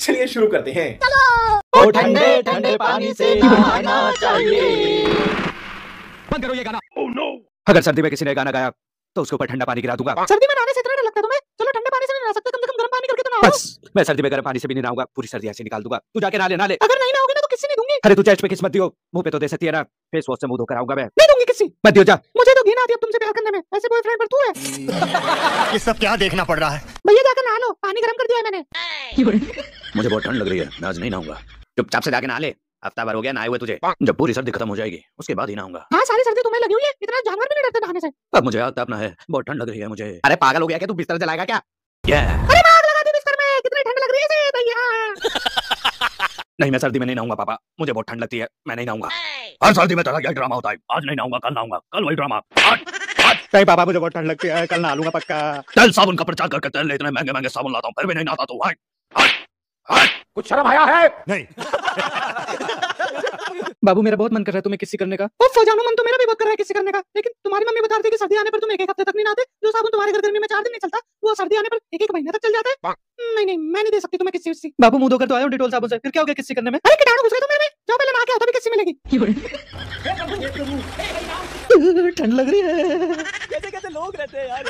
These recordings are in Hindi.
चलिए शुरू करते हैं चलो ठंडे ठंडे पानी से नहाना चाहिए बंद करो ये गाना oh, no. अगर सर्दी में किसी ने गाना गाया तो उसके ऊपर ठंडा पानी गिरा दूंगा सर्दी में नहाने से इतना डर लगता तुम्हें चलो ठंडे पानी से नहा सकते कम से कम गर्म पानी करके तो नहाओ बस मैं सर्दी में गर्म पानी से भी नहीं नहाऊंगा पूरी सर्दी ऐसे निकाल दूंगा तू जाके नहा ले नहा ले अगर नहीं नहाओगे ना तो किसी ने दूंगी अरे तू चेस्ट पे किस्मत दियो मुंह पे तो दे सकती है ना फेस वॉश से मुंह धोकर आऊंगा मैं नहीं दूंगी किसी मत दियो जा मुझे तो घिन आती है तुमसे प्यार करने में ऐसे बॉयफ्रेंड पर तू है ये सब क्या देखना पड़ रहा है भैया जाकर नहा लो पानी गर्म कर दिया है मैंने मुझे बहुत ठंड लग रही है मैं आज नहीं नहाऊंगा चुपचाप से जाके नहा ले हफ्ता भर हो गया नहाए हुए तुझे जब पूरी सर्दी खत्म हो जाएगी उसके बाद ही नहाऊंगा हाँ सारी सर्दी तुम्हें लगी हुई है इतना जानवर भी नहीं डरते नहाने से अब मुझे आदत अपना है बहुत ठंड लग रही है मुझे अरे पागल हो गया क्या तू बिस्तर जलाएगा क्या अरे आग लगा दी बिस्तर में कितनी ठंड लग रही है भैया नहीं मैं सर्दी में नहीं नहाऊंगा पापा मुझे बहुत ठंड लगती है मैं नहीं नहाऊंगा हर सर्दी में तरह क्या ड्रामा होता है आज नहीं नहाऊंगा कल नहाऊंगा कल वही ड्रामा नहीं पापा मुझे बहुत ठंड लगती है कल नहा लूंगा पक्का चल साबुन का प्रचार करके तेल इतने महंगे महंगे साबुन लाता हूँ फिर भी नहीं नहाता तू कुछ शर्म आया है नहीं बाबू मेरा बहुत मन कर रहा है तुम्हें किसी करने का ओफ जानो मन तो मेरा भी बहुत कर रहा है किसी करने का लेकिन तुम्हारी मम्मी बता रही कि सर्दी आने पर तुम एक एक हफ्ते तक नहीं नहाते जो साबुन तुम्हारे घर गर्मी में चार दिन नहीं चलता वो सर्दी आने पर एक एक महीना तक चल जाता है हम्म, नहीं नहीं मैं नहीं दे सकती तुम्हें किसी किसी बाबू मुंह धोकर तो आयो डिटोल साबुन से फिर क्या हो गया किसी करने में अरे कीटाणु घुस गए तो मेरे में जाओ पहले नहा के आओ तभी किसी मिलेगी ठंड लग रही है कैसे कैसे लोग रहते हैं यार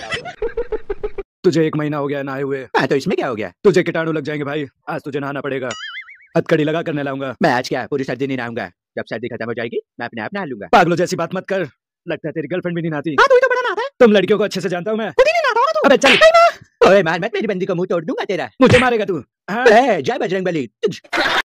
तुझे एक महीना हो गया नहाए हुए हाँ तो इसमें क्या हो गया तुझे कीटाणु लग जाएंगे भाई आज तुझे नहाना पड़ेगा हथकड़ी लगा कर लाऊंगा मैं आज क्या पूरी सर्दी नहीं आऊंगा जब सर्दी खत्म हो जाएगी मैं अपने आप नहा लूंगा पागलो जैसी बात मत कर लगता है तेरी गर्लफ्रेंड भी नहीं नहाती हाँ, तो, तो है तुम लड़कियों को अच्छे से जानता हूँ मैं अबे चल ओए मार मत मेरी बंदी को मुंह तोड़ दूंगा तेरा मुझे मारेगा तू हाँ? जय बजरंग